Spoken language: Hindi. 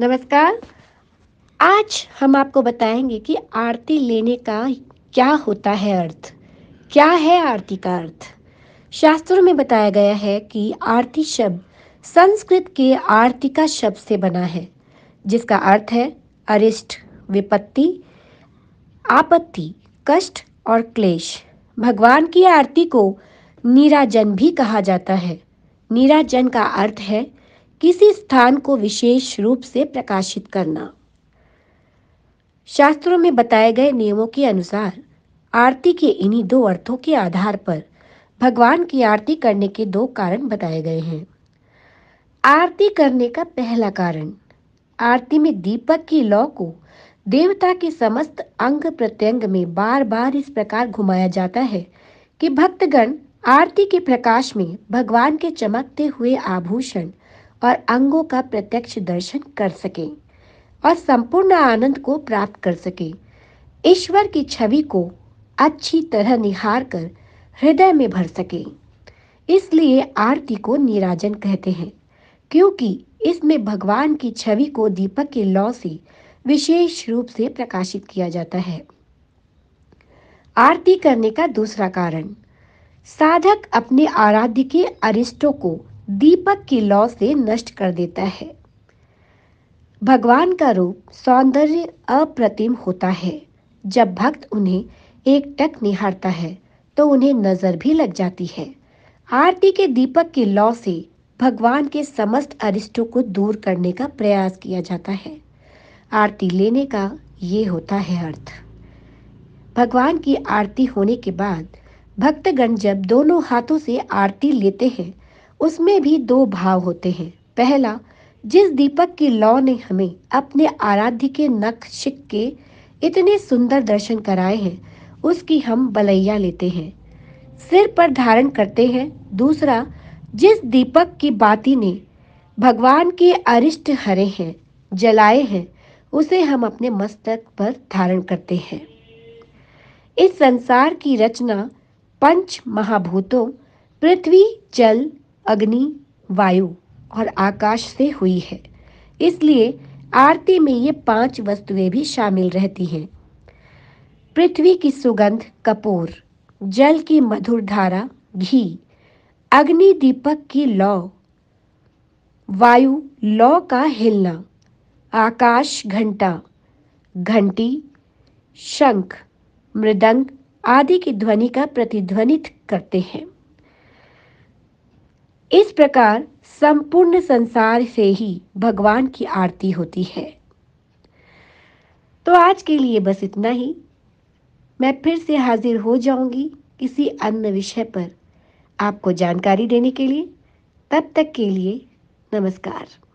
नमस्कार आज हम आपको बताएंगे कि आरती लेने का क्या होता है अर्थ क्या है आरती का अर्थ शास्त्रों में बताया गया है कि आरती शब्द संस्कृत के का शब्द से बना है जिसका अर्थ है अरिष्ट विपत्ति आपत्ति कष्ट और क्लेश भगवान की आरती को नीराजन भी कहा जाता है नीराजन का अर्थ है किसी स्थान को विशेष रूप से प्रकाशित करना शास्त्रों में बताए गए नियमों के अनुसार आरती के इन्हीं दो अर्थों के आधार पर भगवान की आरती करने के दो कारण बताए गए हैं आरती करने का पहला कारण आरती में दीपक की लौ को देवता के समस्त अंग प्रत्यंग में बार बार इस प्रकार घुमाया जाता है कि भक्तगण आरती के प्रकाश में भगवान के चमकते हुए आभूषण और अंगों का प्रत्यक्ष दर्शन कर सके और संपूर्ण आनंद को प्राप्त कर सके ईश्वर की छवि को अच्छी तरह निहार कर हृदय में भर सके इसलिए आरती को निराजन कहते हैं क्योंकि इसमें भगवान की छवि को दीपक के लौ से विशेष रूप से प्रकाशित किया जाता है आरती करने का दूसरा कारण साधक अपने आराध्य के अरिष्टों को दीपक की लौ से नष्ट कर देता है भगवान का रूप सौंदर्य अप्रतिम होता है जब भक्त उन्हें एक टक निहारता है तो उन्हें नजर भी लग जाती है आरती के दीपक की लौ से भगवान के समस्त अरिष्टों को दूर करने का प्रयास किया जाता है आरती लेने का ये होता है अर्थ भगवान की आरती होने के बाद भक्तगण जब दोनों हाथों से आरती लेते हैं उसमें भी दो भाव होते हैं पहला जिस दीपक की लौ ने हमें अपने आराध्य के शिक के इतने सुंदर दर्शन कराए हैं उसकी हम बलैया लेते हैं सिर पर धारण करते हैं दूसरा जिस दीपक की बाती ने भगवान के अरिष्ट हरे हैं जलाए हैं उसे हम अपने मस्तक पर धारण करते हैं इस संसार की रचना पंच महाभूतों पृथ्वी जल अग्नि वायु और आकाश से हुई है इसलिए आरती में ये पांच वस्तुएं भी शामिल रहती हैं पृथ्वी की सुगंध कपूर जल की मधुर धारा घी अग्नि दीपक की लौ वायु लौ का हिलना आकाश घंटा घंटी शंख मृदंग आदि की ध्वनि का प्रतिध्वनित करते हैं इस प्रकार संपूर्ण संसार से ही भगवान की आरती होती है तो आज के लिए बस इतना ही मैं फिर से हाजिर हो जाऊंगी किसी अन्य विषय पर आपको जानकारी देने के लिए तब तक के लिए नमस्कार